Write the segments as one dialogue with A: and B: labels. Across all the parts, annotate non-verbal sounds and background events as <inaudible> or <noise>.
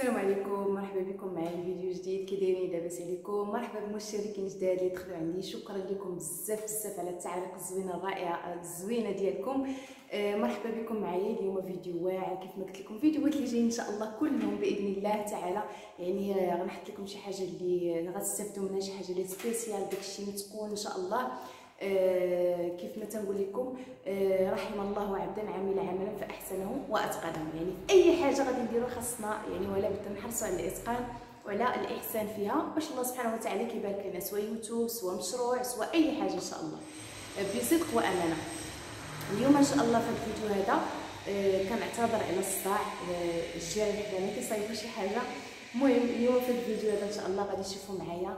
A: السلام عليكم مرحبا بكم معايا فيديو جديد كي دايرين لاباس عليكم مرحبا بمشتركين جداد اللي دخلوا عندي شكرا لكم بزاف بزاف على التعليق الزوينه الرائعه الزوينه ديالكم آه، مرحبا بكم معايا اليوم فيديو واعر كيف ما قلت لكم فيديوهات اللي جايين ان شاء الله كلهم باذن الله تعالى يعني آه، غنحط لكم شي حاجه اللي غتستافدوا منها شي حاجه اللي سبيسيال داكشي متكون ان شاء الله آه، كيف ما تنقول لكم آه، رحم الله عبدا عمل عملا فاحسنه واتقنه يعني اي حاجه غادي نديرو خاصنا يعني ولا بد نحرصوا على الاتقان وعلى الاحسان فيها باش الله سبحانه وتعالى كيبارك لنا سواء يوتيوب سواء مشروع سواء اي حاجه ان شاء الله آه، بصدق وامانه اليوم ان شاء الله في الفيديو هذا كنعتذر على الصداع الجيران يعني حدانا كيصايبوا شي حاجه المهم اليوم في الفيديو هذا ان شاء الله غادي تشوفوا معايا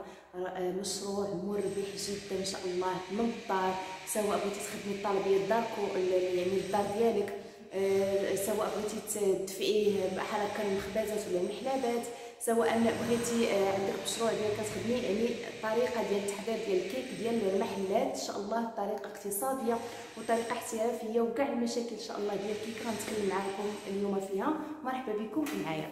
A: مشروع مربح جدا ان شاء الله من الدار سواء بغيتي تخدمي الطلبيه الدارك يعني الدار ديالك آه، سواء بغيتي تدفعيه بحال هكا ولا المحلابات سواء بغيتي آه، عندك مشروع ديالك كتخدمي يعني الطريقه ديال التحضير ديال الكيك ديال المحلات ان شاء الله طريقه اقتصاديه وطريقه احترافيه وكاع المشاكل ان شاء الله ديال الكيك غنتكلم معكم اليوم فيها مرحبا بكم معايا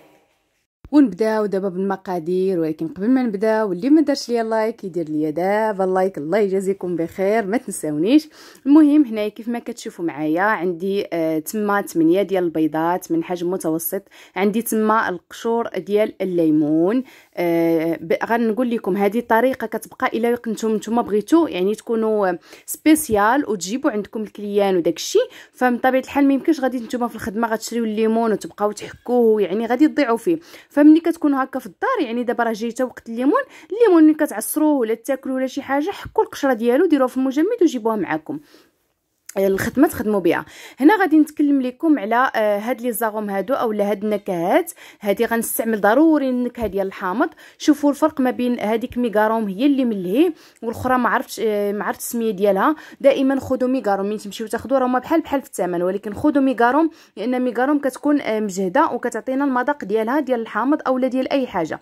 A: ونبداو دابا بالمقادير ولكن قبل ما نبداو اللي ما دارش ليا لايك يدير ليا دابا اللايك الله يجازيكم بخير ما تنساونيش المهم هنايا كيف ما كتشوفوا معايا عندي آه تما 8 ديال البيضات من حجم متوسط عندي تما القشور ديال الليمون آه، غنقول لكم هذه الطريقه كتبقى الا كنتم نتوما بغيتو يعني تكونوا سبيسيال وتجيبوا عندكم الكليان وداك الشيء فمن طبيعه الحال ما يمكنش غادي نتوما في الخدمه غتشريو الليمون وتبقاو تحكوه يعني غادي تضيعوا فيه فملي كتكونوا هكا في الدار يعني دابا راه جاي وقت الليمون الليمون ملي كتعصروه ولا تاكلوه ولا شي حاجه حكوا القشره ديالو ديروها في المجمد وجيبوها معاكم الخدمه تخدموا بها هنا غادي نتكلم لكم على آه، هاد لي زاغوم هادو اولا هاد النكهات هادي غنستعمل ضروري النكهه ديال الحامض شوفوا الفرق ما بين هذيك ميغاروم هي اللي ملهي والاخرى ما عرفتش آه، ما عرفت السميه ديالها دائما خذوا ميغاروم من يعني تمشيو تاخذوا راه بحال بحال في الثمن ولكن خذوا ميغاروم لان ميغاروم كتكون آه، مجهده وكتعطينا المذاق ديالها ديال الحامض اولا ديال اي حاجه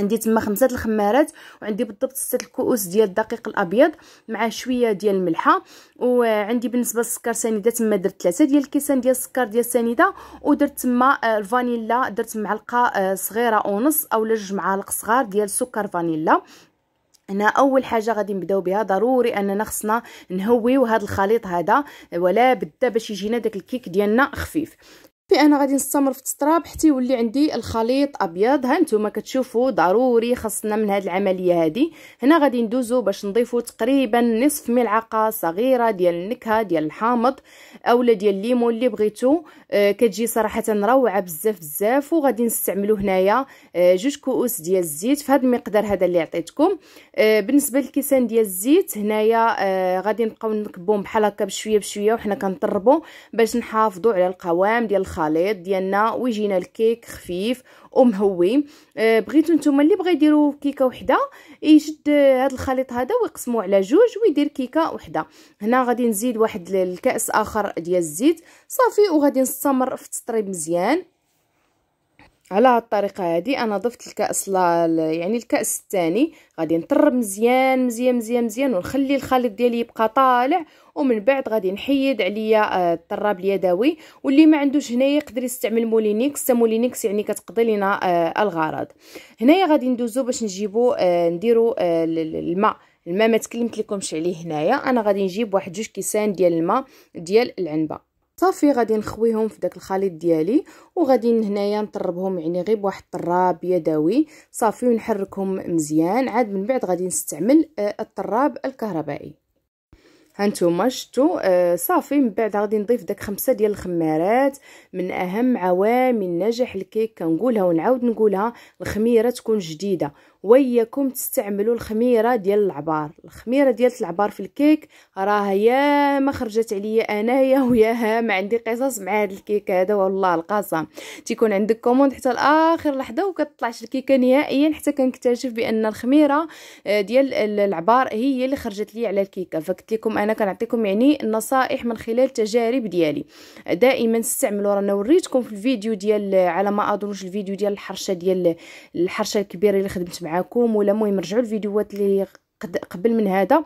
A: عندي تما خمسه الخمارات وعندي بالضبط سته الكؤوس ديال الدقيق الابيض مع شويه ديال الملحه وعندي بالنسبه للسكر سنيده تما درت ثلاثه ديال الكيسان ديال السكر ديال سنيدة ودرت تما آه، الفانيلا درت معلقه آه، صغيره ونص اولا جوج معالق صغار ديال سكر فانيلا هنا اول حاجه غادي نبداو بها ضروري اننا خصنا نهويو هذا الخليط هذا ولا بدا باش يجينا داك الكيك ديالنا خفيف انا غادي نستمر في التطراب حتى يولي عندي الخليط ابيض ها نتوما كتشوفوا ضروري خاصنا من هذه العمليه هذه هنا غادي ندوزو باش نضيفو تقريبا نصف ملعقه صغيره ديال النكهه ديال الحامض اولا ديال الليمون اللي بغيتو آه، كتجي صراحه روعه بزاف بزاف وغادي نستعملو هنايا آه، جوج كؤوس ديال الزيت في هذا المقدار هذا اللي عطيتكم آه، بالنسبه للكيسان ديال الزيت هنايا غادي نبقاو نكبوهم بحال هكا بشويه بشويه وحنا كنطربو باش نحافظو على القوام ديال الخليط الخليط ديالنا ويجينا الكيك خفيف ومهوي أه بغيتو نتوما اللي بغا يديروا كيكه وحده يشد هذا الخليط هذا ويقسموه على جوج ويدير كيكه وحده هنا غادي نزيد واحد الكاس اخر ديال الزيت صافي وغادي نستمر في التطريب مزيان على الطريقه هذه انا ضفت الكاس يعني الكاس الثاني غادي نطرب مزيان مزيان مزيان مزيان ونخلي الخليط ديالي يبقى طالع ومن بعد غادي نحيد عليا آه، الطراب اليدوي واللي ما عندوش هنايا يقدر يستعمل مولينيكس مولينيكس يعني كتقضي لينا آه، الغرض هنايا غادي ندوزو باش نجيبو آه، نديرو الماء الماء ما تكلمت لكمش عليه هنايا انا غادي نجيب واحد جوج كيسان ديال الماء ديال العنبه صافي غادي نخويهم في داك الخليط ديالي وغادي هنايا نطربهم يعني غير بواحد الطراب يدوي صافي ونحركهم مزيان عاد من بعد غادي نستعمل آه، الطراب الكهربائي هانتوما شتو آه صافي من بعد غادي نضيف داك خمسة ديال الخمارات من اهم عوامل نجاح الكيك كنقولها ونعاود نقولها الخميره تكون جديده وياكم تستعملوا الخميره ديال العبار الخميره ديال العبار في الكيك راه يا ما خرجت عليا انايا <laughs> وياها ما عندي قصص مع هذا الكيك هذا والله القسم تيكون عندك كوموند حتى لاخر لحظه وكطلعش الكيكه نهائيا حتى كنكتشف بان الخميره آه، ديال العبار هي اللي خرجت لي على الكيكه فقلت لكم انا كنعطيكم يعني النصائح من خلال تجارب ديالي دائما استعملوا رانا وريتكم في الفيديو ديال على ما اظنش الفيديو ديال الحرشه ديال الحرشه الكبيره اللي خدمت مع معاكم ولا المهم رجعوا الفيديوهات اللي قبل من هذا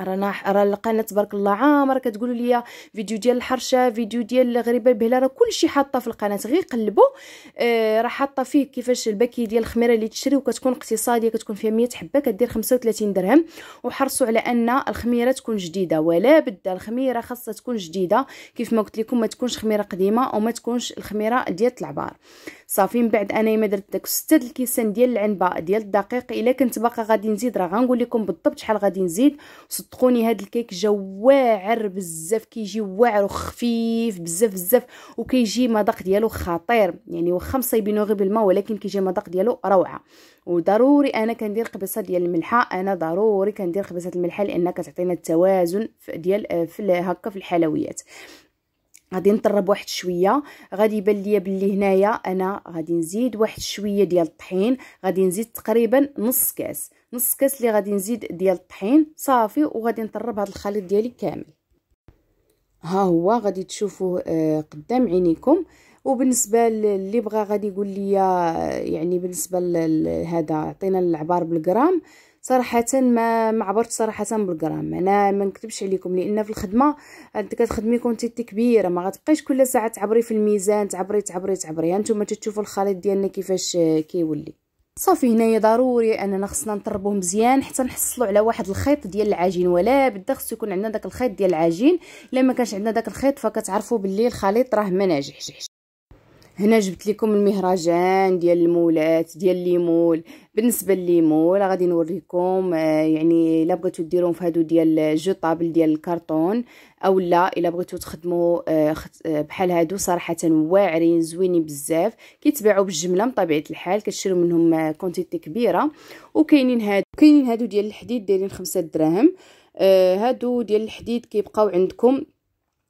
A: رانا راه القناه تبارك الله عامره كتقولوا لي فيديو ديال الحرشه فيديو ديال غريبه البهله راه كلشي حاطه في القناه غير قلبوا آه راه حاطه فيه كيفاش الباكي ديال الخميره اللي تشري وكتكون اقتصاديه كتكون فيها 100 حبه كدير 35 درهم وحرصوا على ان الخميره تكون جديده ولا بد الخميره خاصها تكون جديده كيف ما قلت لكم ما تكونش خميره قديمه وما تكونش الخميره ديال العبار صافي من بعد انا ما درت داك سته الكيسان ديال العنبه ديال الدقيق الا كنت باقا غادي نزيد راه غنقول لكم بالضبط شحال غادي نزيد صدقوني هذا الكيك جا واعر بزاف كيجي واعر وخفيف بزاف بزاف وكيجي مذاق ديالو خطير يعني واخا مصايبينو غير بالماء ولكن كيجي مذاق ديالو روعه وضروري انا كندير قبيصه ديال الملحه انا ضروري كندير قبيصه الملحه لان كتعطينا التوازن ديال آه، في هكا في الحلويات غادي نطرب واحد شويه غادي يبان ليا بلي هنايا انا غادي نزيد واحد شويه ديال الطحين غادي نزيد تقريبا نص كاس نص كاس اللي غادي نزيد ديال الطحين صافي وغادي نطرب هذا الخليط ديالي كامل ها هو غادي تشوفوه آه، قدام عينيكم وبالنسبه اللي بغى غادي يقول لي يعني بالنسبه لهذا عطينا العبار بالغرام صراحه ما ما عبرت صراحه بالغرام انا ما نكتبش عليكم لان في الخدمه انت كتخدمي كونتيت كبيره ما غتبقيش كل ساعه تعبري في الميزان تعبري تعبري تعبري هانتوما تشوفوا الخليط ديالنا كيفاش كيولي صافي هنايا ضروري اننا خصنا نطربوه مزيان حتى نحصلوا على واحد الخيط ديال العجين ولا بدا خصو يكون عندنا داك الخيط ديال العجين الا ما كانش عندنا داك الخيط فكتعرفوا باللي الخليط راه ما ناجحش هنا جبت لكم المهرجان ديال المولات ديال ليمول بالنسبه لليمول غادي نوريكم آه، يعني الا بغيتو ديروهم في هادو ديال جو طابل ديال الكرتون او لا الا بغيتو تخدموا آه، آه، بحال هادو صراحه واعرين زوينين بزاف كيتباعوا بالجمله بطبيعه الحال كتشريو منهم كونتيتي كبيره وكاينين هادو كاينين هادو ديال الحديد دايرين خمسة دراهم هادو ديال الحديد كيبقاو عندكم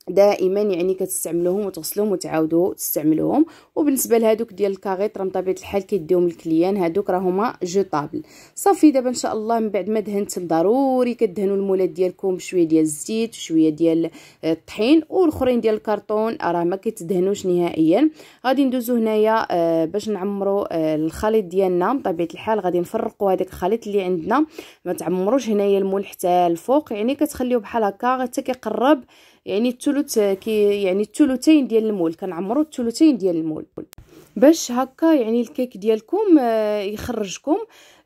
A: دائما يعني كتستعملوهم وتغسلوهم وتعاودوا تستعملوهم وبالنسبه لهذوك ديال الكاغيط راه بطبيعه الحال كيديهم الكليان هذوك راه هما جوطابل صافي دابا ان شاء الله من بعد ما دهنت ضروري كدهنوا المولات ديالكم بشويه ديال الزيت وشويه ديال آه، الطحين والاخرين ديال الكرتون آه، راه ما كيتدهنوش نهائيا غادي ندوزو هنايا آه، باش نعمروا الخليط ديالنا بطبيعه الحال غادي نفرقوا هذاك الخليط اللي عندنا ما تعمروش هنايا المول حتى الفوق يعني كتخليوه بحال هكا حتى كيقرب يعني الثلث كي يعني الثلثين ديال المول كنعمروا الثلثين ديال المول باش هكا يعني الكيك ديالكم آه، يخرجكم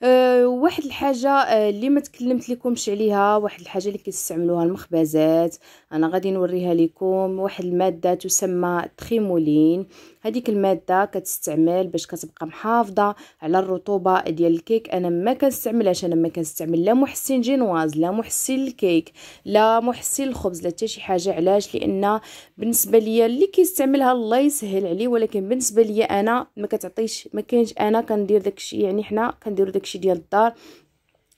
A: آه، واحد الحاجه آه، اللي ما تكلمت لكمش عليها واحد الحاجه اللي كيستعملوها المخبزات انا غادي نوريها لكم واحد الماده تسمى تريمولين هذيك الماده كتستعمل باش كتبقى محافظه على الرطوبه ديال الكيك انا ما كنستعملهاش انا ما كنستعمل لا محسن جينواز لا محسن الكيك لا محسن الخبز لا حتى شي حاجه علاش لان بالنسبه ليا اللي كيستعملها الله يسهل عليه ولكن بالنسبه ليا انا ما كتعطيش ما كاينش انا كندير داكشي يعني حنا كنديروا داك și de altar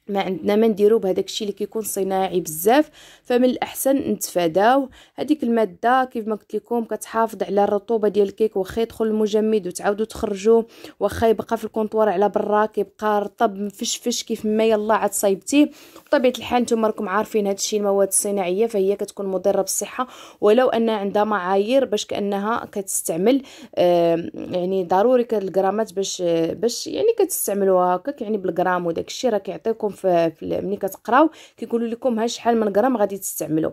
A: ما عندنا ما نديرو بهذاك الشيء اللي كيكون صناعي بزاف فمن الاحسن نتفاداو هذيك الماده كيف ما قلت لكم كتحافظ على الرطوبه ديال الكيك واخا يدخل المجمد وتعاودوا تخرجوه واخا يبقى في الكونطوار على برا كيبقى رطب مفشفش كيف ما يلا عاد صايبتيه بطبيعه الحال نتوما راكم عارفين هذا الشيء المواد الصناعيه فهي كتكون مضره بالصحه ولو ان عندها معايير باش كانها كتستعمل آه يعني ضروري الجرامات باش باش يعني كتستعملوها هكاك يعني بالجرام وداك الشيء راه كيعطيكم في ملي كتقراو كيقولوا لكم ها شحال من غرام غادي تستعملوا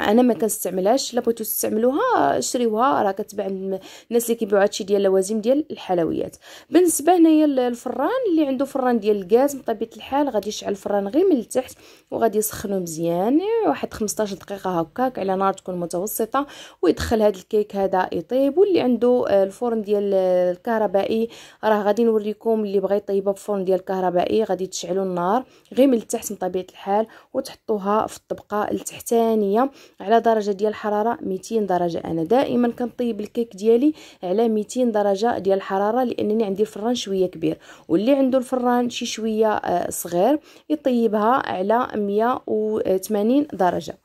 A: انا ما كنستعملهاش الا بغيتو تستعملوها شريوها راه كتباع الناس اللي كيبيعوا هادشي ديال اللوازم ديال الحلويات بالنسبه هنايا الفران اللي عنده فران ديال الغاز بطبيعه الحال غادي يشعل الفران غير من التحت وغادي يسخنو مزيان واحد 15 دقيقه هكاك على نار تكون متوسطه ويدخل هاد الكيك هذا يطيب واللي عنده آه، الفرن ديال آه، الكهربائي راه غادي نوريكم اللي بغى يطيبها بفرن ديال الكهربائي غادي تشعلوا النار غير من التحت بطبيعه الحال وتحطوها في الطبقه التحتانيه على درجه ديال الحراره 200 درجه انا دائما كنطيب الكيك ديالي على 200 درجه ديال الحراره لانني عندي الفران شويه كبير واللي عنده الفران شي شويه آه، صغير يطيبها على 180 درجه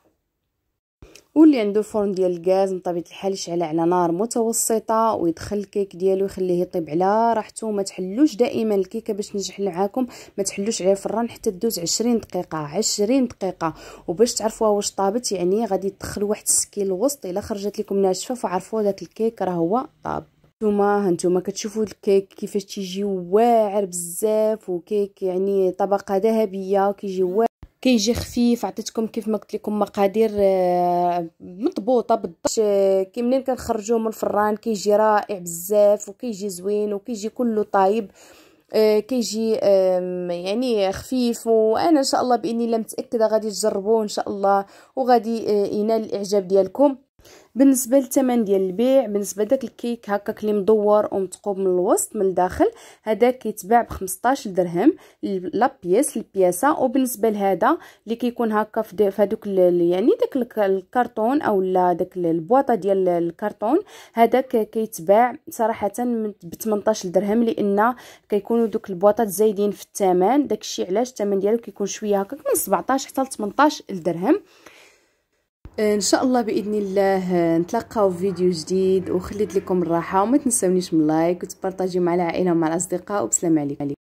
A: واللي عنده فرن ديال الغاز بطبيعه الحال يشعل على نار متوسطه ويدخل الكيك ديالو يخليه يطيب على راحته وما تحلوش دائما الكيكه باش نجح معاكم ما تحلوش عليه الفران حتى دوز 20 دقيقه 20 دقيقه وباش تعرفوها واش طابت يعني غادي تدخل واحد السكيل الوسط الا خرجت لكم ناشفه فعرفوا داك الكيك راه هو طاب نتوما هانتوما كتشوفوا الكيك كيفاش تيجي واعر بزاف وكيك يعني طبقه ذهبيه كيجي واعر كيجي خفيف عطيتكم كيف ما قلت لكم مقادير آه، مضبوطه بالضبط آه، كي منين كنخرجوه من الفران كيجي رائع بزاف وكيجي زوين وكيجي كله طايب آه، كيجي يعني خفيف وانا ان شاء الله باذن الله متاكده غادي تجربوه ان شاء الله وغادي ينال الاعجاب ديالكم بالنسبه للثمن ديال البيع بالنسبه داك الكيك هكاك اللي مدور ومثقوب من الوسط من الداخل هذا كيتباع ب 15 درهم لابيس البياسه وبالنسبه لهذا اللي كيكون هكا في هذوك يعني داك الكرتون او لا داك البواطه ديال الكرتون هذا كيتباع صراحه ب 18 درهم لان كيكونوا دوك البواطات زايدين في الثمن داكشي علاش الثمن ديالو كيكون شويه هكاك من 17 حتى ل 18 درهم ان شاء الله باذن الله نتلاقاو في فيديو جديد وخليت لكم الراحه وما تنساونيش من لايك وتبارطاجيو مع العائله ومع الاصدقاء وبسلام عليكم